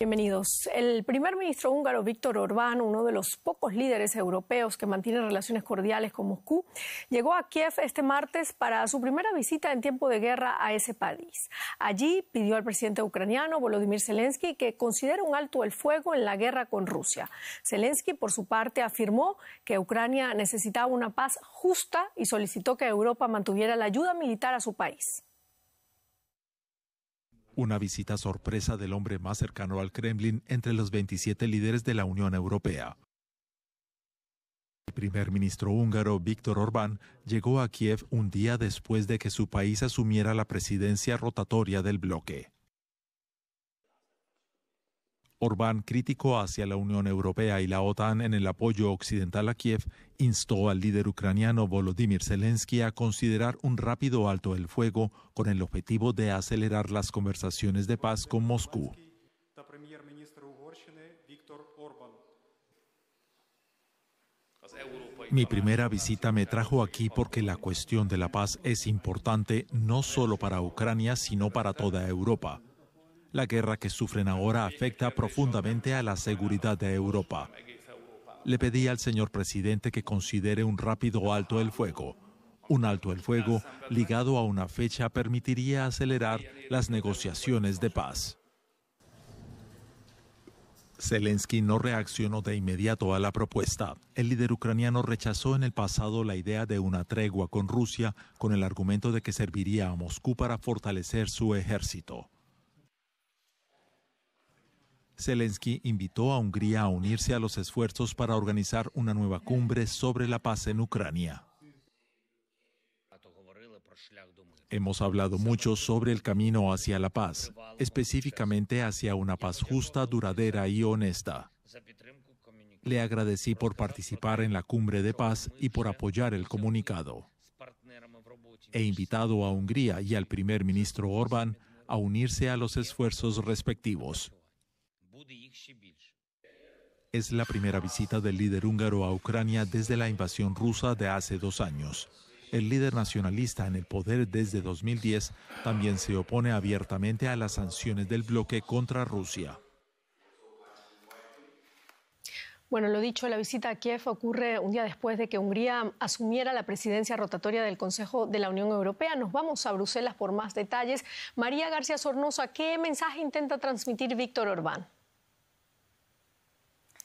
Bienvenidos. El primer ministro húngaro Víctor Orbán, uno de los pocos líderes europeos que mantiene relaciones cordiales con Moscú, llegó a Kiev este martes para su primera visita en tiempo de guerra a ese país. Allí pidió al presidente ucraniano Volodymyr Zelensky que considere un alto el fuego en la guerra con Rusia. Zelensky, por su parte, afirmó que Ucrania necesitaba una paz justa y solicitó que Europa mantuviera la ayuda militar a su país una visita sorpresa del hombre más cercano al Kremlin entre los 27 líderes de la Unión Europea. El primer ministro húngaro Víctor Orbán llegó a Kiev un día después de que su país asumiera la presidencia rotatoria del bloque. Orbán, crítico hacia la Unión Europea y la OTAN en el apoyo occidental a Kiev, instó al líder ucraniano Volodymyr Zelensky a considerar un rápido alto el fuego con el objetivo de acelerar las conversaciones de paz con Moscú. Mi primera visita me trajo aquí porque la cuestión de la paz es importante no solo para Ucrania, sino para toda Europa. La guerra que sufren ahora afecta profundamente a la seguridad de Europa. Le pedí al señor presidente que considere un rápido alto el fuego. Un alto el fuego ligado a una fecha permitiría acelerar las negociaciones de paz. Zelensky no reaccionó de inmediato a la propuesta. El líder ucraniano rechazó en el pasado la idea de una tregua con Rusia con el argumento de que serviría a Moscú para fortalecer su ejército. Zelensky invitó a Hungría a unirse a los esfuerzos para organizar una nueva cumbre sobre la paz en Ucrania. Hemos hablado mucho sobre el camino hacia la paz, específicamente hacia una paz justa, duradera y honesta. Le agradecí por participar en la cumbre de paz y por apoyar el comunicado. He invitado a Hungría y al primer ministro Orbán a unirse a los esfuerzos respectivos. Es la primera visita del líder húngaro a Ucrania desde la invasión rusa de hace dos años. El líder nacionalista en el poder desde 2010 también se opone abiertamente a las sanciones del bloque contra Rusia. Bueno, lo dicho, la visita a Kiev ocurre un día después de que Hungría asumiera la presidencia rotatoria del Consejo de la Unión Europea. Nos vamos a Bruselas por más detalles. María García Sornosa, ¿qué mensaje intenta transmitir Víctor Orbán?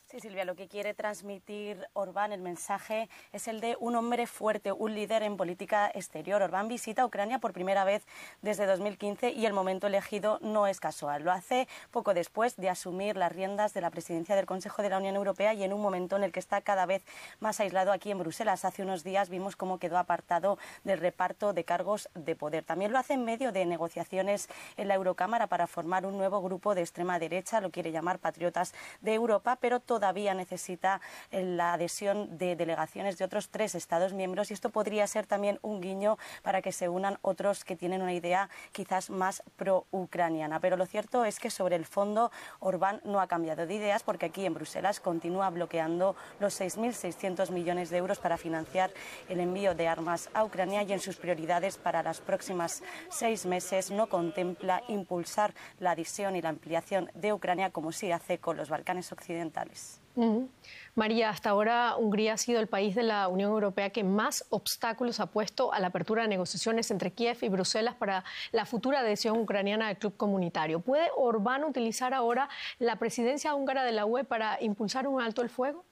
Sí, Silvia, lo que quiere transmitir Orbán, el mensaje es el de un hombre fuerte, un líder en política exterior. Orbán visita Ucrania por primera vez desde 2015 y el momento elegido no es casual. Lo hace poco después de asumir las riendas de la presidencia del Consejo de la Unión Europea y en un momento en el que está cada vez más aislado aquí en Bruselas. Hace unos días vimos cómo quedó apartado del reparto de cargos de poder. También lo hace en medio de negociaciones en la Eurocámara para formar un nuevo grupo de extrema derecha, lo quiere llamar Patriotas de Europa, pero todavía necesita eh, la adhesión de delegaciones de otros tres Estados miembros y esto podría ser también un guiño para que se unan otros que tienen una idea quizás más pro-ucraniana. Pero lo cierto es que sobre el fondo Orbán no ha cambiado de ideas porque aquí en Bruselas continúa bloqueando los 6.600 millones de euros para financiar el envío de armas a Ucrania y en sus prioridades para las próximas seis meses no contempla impulsar la adhesión y la ampliación de Ucrania como sí hace con los Balcanes Occidentales. María, hasta ahora Hungría ha sido el país de la Unión Europea que más obstáculos ha puesto a la apertura de negociaciones entre Kiev y Bruselas para la futura adhesión ucraniana al club comunitario. ¿Puede Orbán utilizar ahora la presidencia húngara de la UE para impulsar un alto el fuego?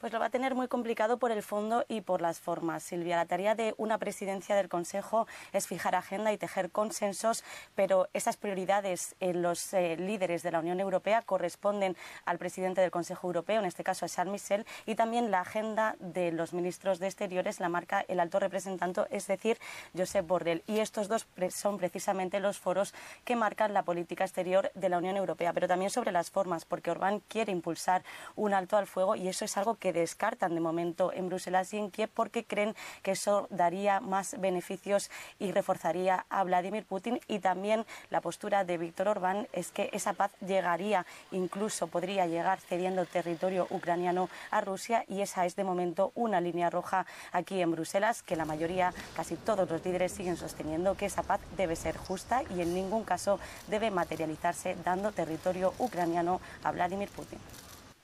Pues lo va a tener muy complicado por el fondo y por las formas, Silvia. La tarea de una presidencia del Consejo es fijar agenda y tejer consensos, pero esas prioridades en los eh, líderes de la Unión Europea corresponden al presidente del Consejo Europeo, en este caso a Charles Michel, y también la agenda de los ministros de Exteriores la marca el alto representante, es decir, Josep Borrell. Y estos dos son precisamente los foros que marcan la política exterior de la Unión Europea, pero también sobre las formas, porque Orbán quiere impulsar un alto al fuego y eso es algo que descartan de momento en Bruselas y en Kiev porque creen que eso daría más beneficios y reforzaría a Vladimir Putin. Y también la postura de Víctor Orbán es que esa paz llegaría, incluso podría llegar cediendo territorio ucraniano a Rusia y esa es de momento una línea roja aquí en Bruselas que la mayoría, casi todos los líderes siguen sosteniendo que esa paz debe ser justa y en ningún caso debe materializarse dando territorio ucraniano a Vladimir Putin.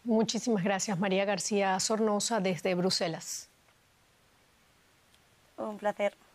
Muchísimas gracias, María García Sornosa, desde Bruselas. Un placer.